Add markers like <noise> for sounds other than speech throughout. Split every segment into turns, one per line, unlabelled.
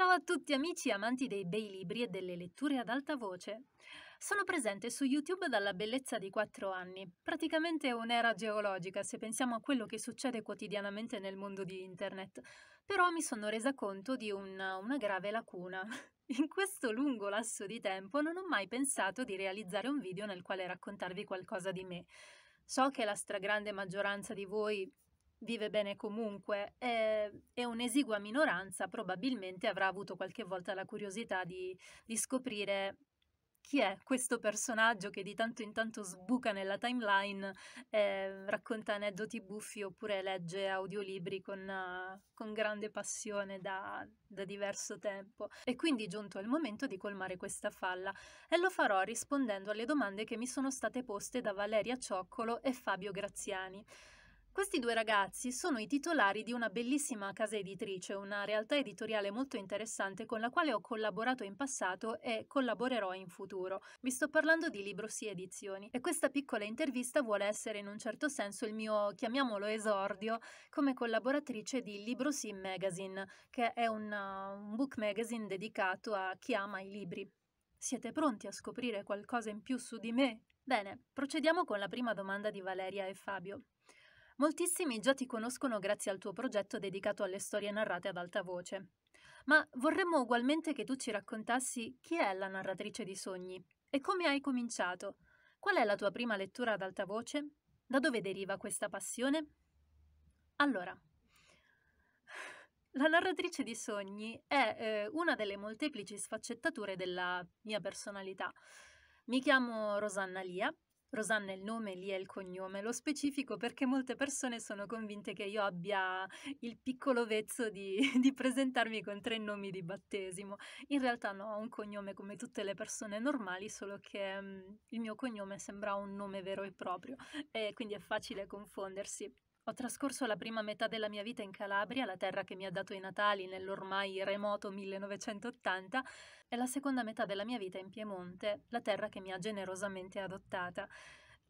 Ciao a tutti amici amanti dei bei libri e delle letture ad alta voce. Sono presente su YouTube dalla bellezza di 4 anni, praticamente un'era geologica se pensiamo a quello che succede quotidianamente nel mondo di Internet, però mi sono resa conto di una, una grave lacuna. <laughs> In questo lungo lasso di tempo non ho mai pensato di realizzare un video nel quale raccontarvi qualcosa di me. So che la stragrande maggioranza di voi vive bene comunque e, ehm, e un'esigua minoranza probabilmente avrà avuto qualche volta la curiosità di, di scoprire chi è questo personaggio che di tanto in tanto sbuca nella timeline, eh, racconta aneddoti buffi oppure legge audiolibri con, uh, con grande passione da, da, diverso tempo. E quindi è giunto il momento di colmare questa falla e lo farò rispondendo alle domande che mi sono state poste da Valeria Cioccolo e Fabio Graziani. Questi due ragazzi sono i titolari di una bellissima casa editrice, una realtà editoriale molto interessante con la quale ho collaborato in passato e collaborerò in futuro. Vi sto parlando di Librosi Edizioni e questa piccola intervista vuole essere in un certo senso il mio, chiamiamolo esordio, come collaboratrice di Librosi Magazine, che è una, un book magazine dedicato a chi ama i libri. Siete pronti a scoprire qualcosa in più su di me? Bene, procediamo con la prima domanda di Valeria e Fabio. Moltissimi già ti conoscono grazie al tuo progetto dedicato alle storie narrate ad alta voce. Ma vorremmo ugualmente che tu ci raccontassi chi è la narratrice di sogni e come hai cominciato. Qual è la tua prima lettura ad alta voce? Da dove deriva questa passione? Allora, la narratrice di sogni è eh, una delle molteplici sfaccettature della mia personalità. Mi chiamo Rosanna Lia, Rosanna è il nome, Lia è il cognome. Lo specifico perché molte persone sono convinte che io abbia il piccolo vezzo di, <laughs> di, presentarmi con tre nomi di battesimo. In realtà no, ho un cognome come tutte le persone normali, solo che um, il mio cognome sembra un nome vero e proprio e quindi è facile confondersi. Ho trascorso la prima metà della mia vita in Calabria, la terra che mi ha dato i natali nell'ormai remoto 1980, e la seconda metà della mia vita in Piemonte, la terra che mi ha generosamente adottata.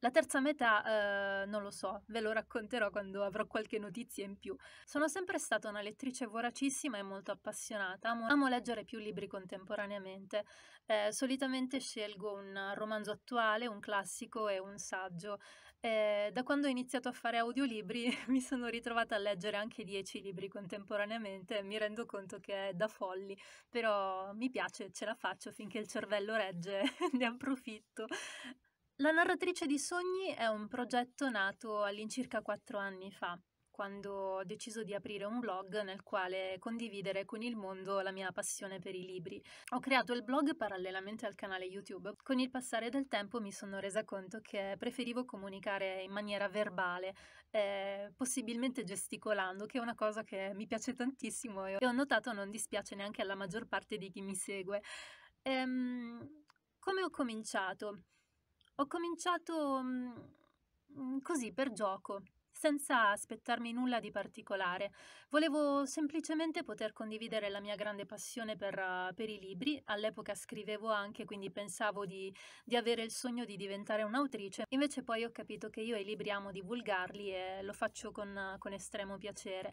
La terza metà eh, non lo so, ve lo racconterò quando avrò qualche notizia in più. Sono sempre stata una lettrice voracissima e molto appassionata, amo, amo leggere più libri contemporaneamente. Eh, solitamente scelgo un romanzo attuale, un classico e un saggio. Eh, da quando ho iniziato a fare audiolibri <laughs> mi sono ritrovata a leggere anche dieci libri contemporaneamente e mi rendo conto che è da folli, però mi piace, ce la faccio finché il cervello regge, <laughs> ne approfitto. La narratrice di sogni è un progetto nato all'incirca quattro anni fa quando ho deciso di aprire un blog nel quale condividere con il mondo la mia passione per i libri. Ho creato il blog parallelamente al canale YouTube. Con il passare del tempo mi sono resa conto che preferivo comunicare in maniera verbale, eh, possibilmente gesticolando, che è una cosa che mi piace tantissimo e ho notato non dispiace neanche alla maggior parte di chi mi segue. Ehm, come ho cominciato? Ho cominciato mh, mm, così per gioco senza aspettarmi nulla di particolare. Volevo semplicemente poter condividere la mia grande passione per, eh, per i libri. All'epoca scrivevo anche, quindi pensavo di, di, avere il sogno di diventare un'autrice. Invece poi ho capito che io i libri amo divulgarli e lo faccio con, con estremo piacere.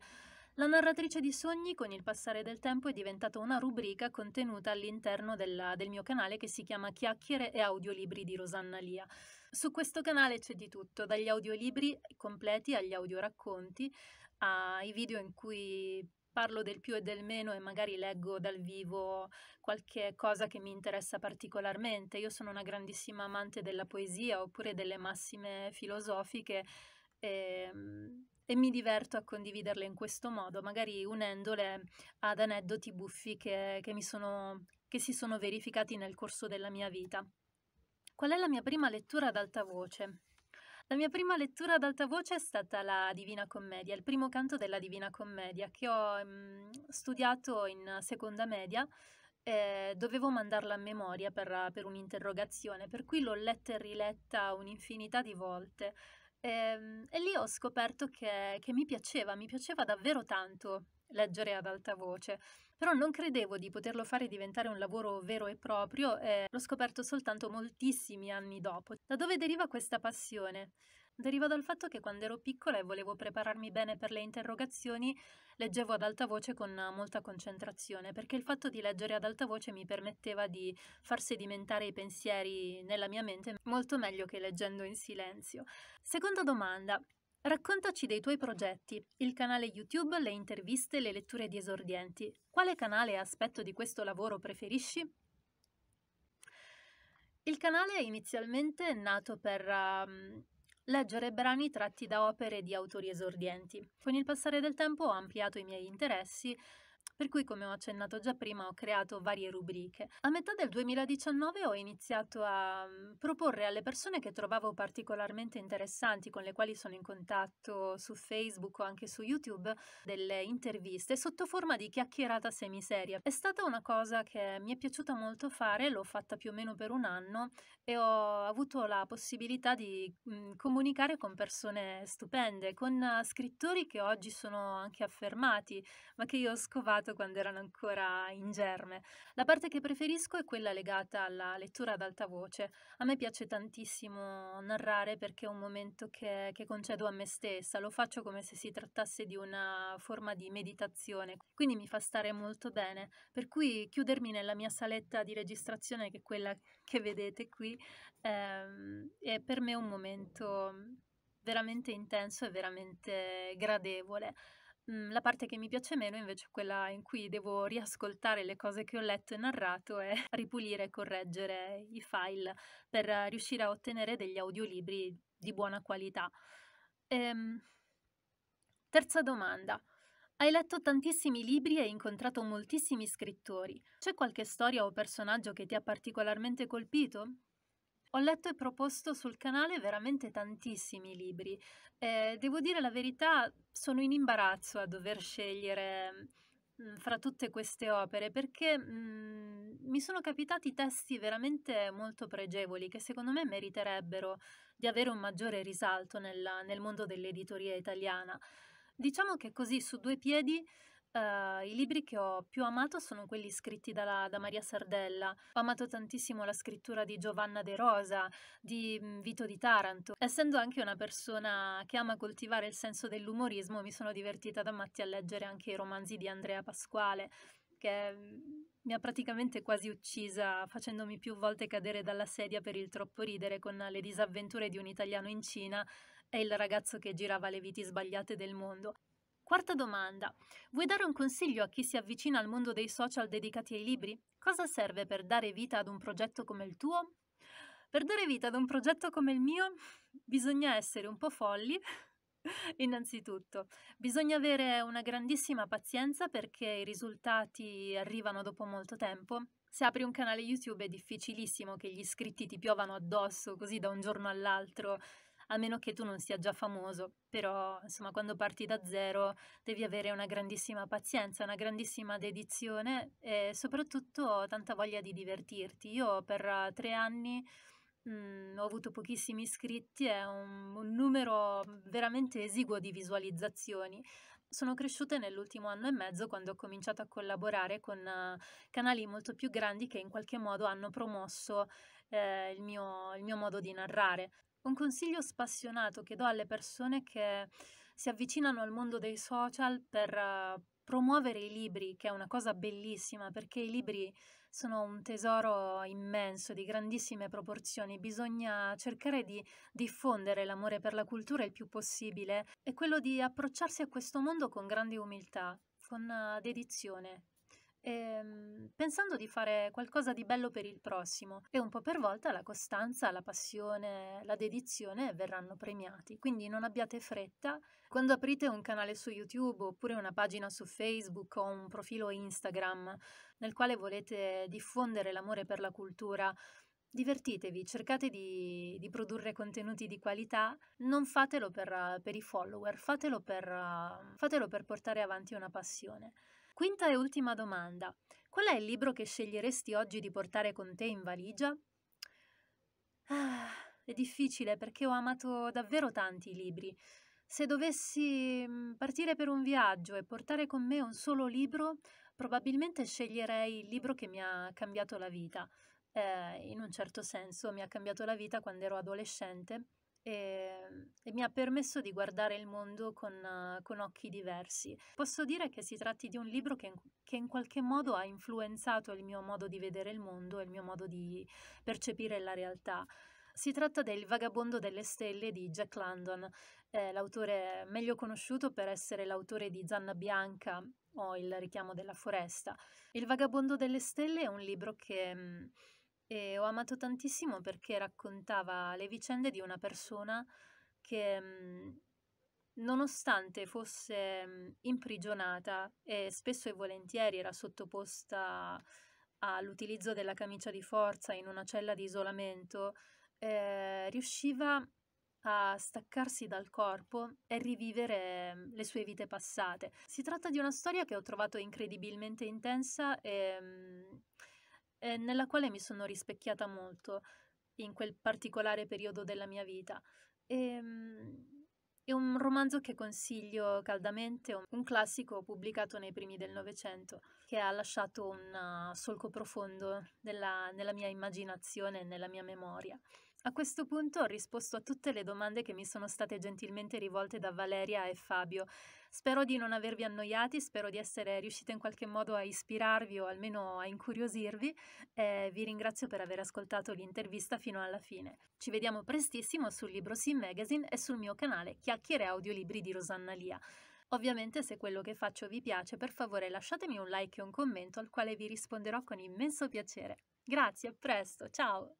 La narratrice di sogni con il passare del tempo è diventata una rubrica contenuta all'interno della, del mio canale che si chiama Chiacchiere e audiolibri di Rosanna Lia. Su questo canale c'è di tutto, dagli audiolibri completi agli audioracconti, ai video in cui parlo del più e del meno e magari leggo dal vivo qualche cosa che mi interessa particolarmente. Io sono una grandissima amante della poesia oppure delle massime filosofiche e, ehm, e mi diverto a condividerle in questo modo, magari unendole ad aneddoti buffi che, che, sono, che si sono verificati nel corso della mia vita. Qual è la mia prima lettura ad alta voce? La mia prima lettura ad alta voce è stata la Divina Commedia, il primo canto della Divina Commedia che ho mh, mm, studiato in seconda media. Eh, dovevo mandarla a memoria per, per, un'interrogazione, per cui l'ho letta e riletta un'infinità di volte. Eh, e lì ho scoperto che, che mi piaceva, mi piaceva davvero tanto leggere ad alta voce però non credevo di poterlo fare diventare un lavoro vero e proprio, eh, l'ho scoperto soltanto moltissimi anni dopo. Da dove deriva questa passione? Deriva dal fatto che quando ero piccola e volevo prepararmi bene per le interrogazioni, leggevo ad alta voce con molta concentrazione, perché il fatto di leggere ad alta voce mi permetteva di far sedimentare i pensieri nella mia mente molto meglio che leggendo in silenzio. Seconda domanda, Raccontaci dei tuoi progetti, il canale YouTube, le interviste, le letture di esordienti. Quale canale e aspetto di questo lavoro preferisci? Il canale è inizialmente nato per um, leggere brani tratti da opere di autori esordienti. Con il passare del tempo ho ampliato i miei interessi per cui, come ho accennato già prima, ho creato varie rubriche. A metà del 2019 ho iniziato a mm, proporre alle persone che trovavo particolarmente interessanti, con le quali sono in contatto su Facebook o anche su YouTube, delle interviste sotto forma di chiacchierata semiseria. È stata una cosa che mi è piaciuta molto fare, l'ho fatta più o meno per un anno e ho avuto la possibilità di mh, mm, comunicare con persone stupende, con eh, scrittori che oggi sono anche affermati, ma che io ho scovato trovato quando erano ancora in germe. La parte che preferisco è quella legata alla lettura ad alta voce. A me piace tantissimo narrare perché è un momento che, che concedo a me stessa, lo faccio come se si trattasse di una forma di meditazione, quindi mi fa stare molto bene. Per cui chiudermi nella mia saletta di registrazione, che è quella che vedete qui, ehm, è per me un momento veramente intenso e veramente gradevole. Mhmm, la parte che mi piace meno invece è quella in cui devo riascoltare le cose che ho letto e narrato e <laughs> ripulire e correggere i file per riuscire a ottenere degli audiolibri di buona qualità. Ehm, terza domanda: hai letto tantissimi libri e incontrato moltissimi scrittori. C'è qualche storia o personaggio che ti ha particolarmente colpito? Ho letto e proposto sul canale veramente tantissimi libri. Eh, devo dire la verità, sono in imbarazzo a dover scegliere mh, mm, fra tutte queste opere perché mh, mm, mi sono capitati testi veramente molto pregevoli che secondo me meriterebbero di avere un maggiore risalto nella, nel mondo dell'editoria italiana. Diciamo che così su due piedi Uh, I libri che ho più amato sono quelli scritti dalla, da Maria Sardella. Ho amato tantissimo la scrittura di Giovanna De Rosa, di mhmm, Vito di Taranto. Essendo anche una persona che ama coltivare il senso dell'umorismo, mi sono divertita da matti a leggere anche i romanzi di Andrea Pasquale, che mhmm, mi ha praticamente quasi uccisa facendomi più volte cadere dalla sedia per il troppo ridere con le disavventure di un italiano in Cina e il ragazzo che girava le viti sbagliate del mondo. Quarta domanda. Vuoi dare un consiglio a chi si avvicina al mondo dei social dedicati ai libri? Cosa serve per dare vita ad un progetto come il tuo? Per dare vita ad un progetto come il mio bisogna essere un po' folli, <laughs> innanzitutto. Bisogna avere una grandissima pazienza perché i risultati arrivano dopo molto tempo. Se apri un canale YouTube è difficilissimo che gli iscritti ti piovano addosso così da un giorno all'altro a meno che tu non sia già famoso, però insomma quando parti da zero devi avere una grandissima pazienza, una grandissima dedizione e soprattutto tanta voglia di divertirti. Io per eh, tre anni... Mm, ho avuto pochissimi iscritti, è un, un, numero veramente esiguo di visualizzazioni. Sono cresciute nell'ultimo anno e mezzo quando ho cominciato a collaborare con eh, canali molto più grandi che in qualche modo hanno promosso eh, il, mio, il mio modo di narrare. Un consiglio spassionato che do alle persone che si avvicinano al mondo dei social per eh, promuovere i libri, che è una cosa bellissima perché i libri sono un tesoro immenso, di grandissime proporzioni. Bisogna cercare di diffondere l'amore per la cultura il più possibile e quello di approcciarsi a questo mondo con grande umiltà, con eh, dedizione ehm, pensando di fare qualcosa di bello per il prossimo e un po' per volta la costanza, la passione, la dedizione verranno premiati. Quindi non abbiate fretta. Quando aprite un canale su YouTube oppure una pagina su Facebook o un profilo Instagram nel quale volete diffondere l'amore per la cultura, divertitevi, cercate di, di, produrre contenuti di qualità, non fatelo per, per i follower, fatelo per, fatelo per portare avanti una passione. Quinta e ultima domanda. Qual è il libro che sceglieresti oggi di portare con te in valigia? Ah, è difficile perché ho amato davvero tanti libri. Se dovessi mm, partire per un viaggio e portare con me un solo libro, probabilmente sceglierei il libro che mi ha cambiato la vita. Eh, in un certo senso mi ha cambiato la vita quando ero adolescente e, ehm, e, mi ha permesso di guardare il mondo con, uh, con, occhi diversi. Posso dire che si tratti di un libro che, che, in qualche modo ha influenzato il mio modo di vedere il mondo e il mio modo di percepire la realtà. Si tratta del Vagabondo delle Stelle di Jack London, eh, l'autore meglio conosciuto per essere l'autore di Zanna Bianca o Il richiamo della foresta. Il Vagabondo delle Stelle è un libro che... Mh, e ho amato tantissimo perché raccontava le vicende di una persona che mhmm, nonostante fosse mhmm, imprigionata e spesso e volentieri era sottoposta all'utilizzo della camicia di forza in una cella di isolamento, eh, riusciva a staccarsi dal corpo e rivivere mhmm, le sue vite passate. Si tratta di una storia che ho trovato incredibilmente intensa e mh, eh, nella quale mi sono rispecchiata molto in quel particolare periodo della mia vita. E, ehm, è un romanzo che consiglio caldamente, un classico pubblicato nei primi del Novecento, che ha lasciato un solco profondo nella, nella mia immaginazione e nella mia memoria. A questo punto ho risposto a tutte le domande che mi sono state gentilmente rivolte da Valeria e Fabio Spero di non avervi annoiati, spero di essere riuscita in qualche modo a ispirarvi o almeno a incuriosirvi. Eh, vi ringrazio per aver ascoltato l'intervista fino alla fine. Ci vediamo prestissimo sul Libro Sim Magazine e sul mio canale Chiacchiere Audiolibri di Rosanna Lia. Ovviamente se quello che faccio vi piace, per favore lasciatemi un like e un commento al quale vi risponderò con immenso piacere. Grazie, a presto, ciao!